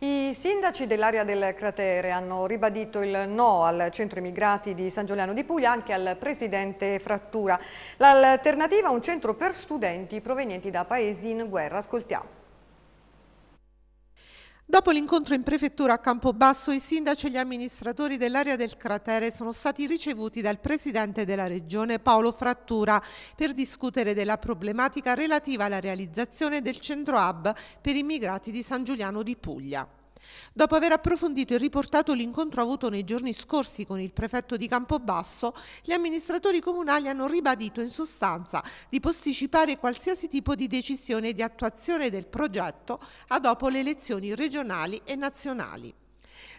I sindaci dell'area del cratere hanno ribadito il no al centro immigrati di San Giuliano di Puglia anche al presidente Frattura. L'alternativa è un centro per studenti provenienti da paesi in guerra. Ascoltiamo. Dopo l'incontro in prefettura a Campobasso, i sindaci e gli amministratori dell'area del cratere sono stati ricevuti dal presidente della regione Paolo Frattura per discutere della problematica relativa alla realizzazione del centro hub per immigrati di San Giuliano di Puglia. Dopo aver approfondito e riportato l'incontro avuto nei giorni scorsi con il prefetto di Campobasso, gli amministratori comunali hanno ribadito in sostanza di posticipare qualsiasi tipo di decisione di attuazione del progetto a dopo le elezioni regionali e nazionali.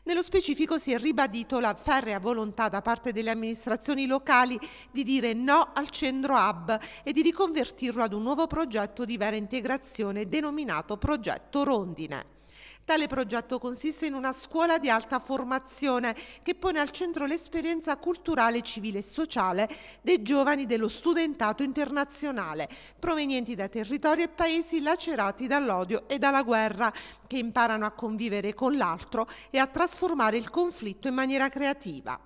Nello specifico si è ribadito la ferrea volontà da parte delle amministrazioni locali di dire no al centro hub e di riconvertirlo ad un nuovo progetto di vera integrazione denominato Progetto Rondine. Tale progetto consiste in una scuola di alta formazione che pone al centro l'esperienza culturale, civile e sociale dei giovani dello studentato internazionale, provenienti da territori e paesi lacerati dall'odio e dalla guerra, che imparano a convivere con l'altro e a trasformare il conflitto in maniera creativa.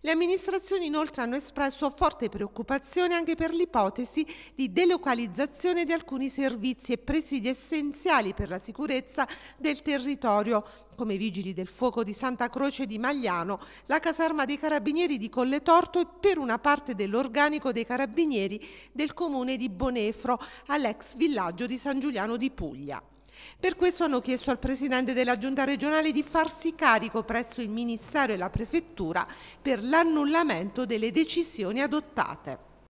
Le amministrazioni inoltre hanno espresso forte preoccupazione anche per l'ipotesi di delocalizzazione di alcuni servizi e presidi essenziali per la sicurezza del territorio, come i vigili del fuoco di Santa Croce di Magliano, la caserma dei carabinieri di Colletorto e per una parte dell'organico dei carabinieri del comune di Bonefro, all'ex villaggio di San Giuliano di Puglia. Per questo hanno chiesto al Presidente della Giunta regionale di farsi carico presso il Ministero e la Prefettura per l'annullamento delle decisioni adottate.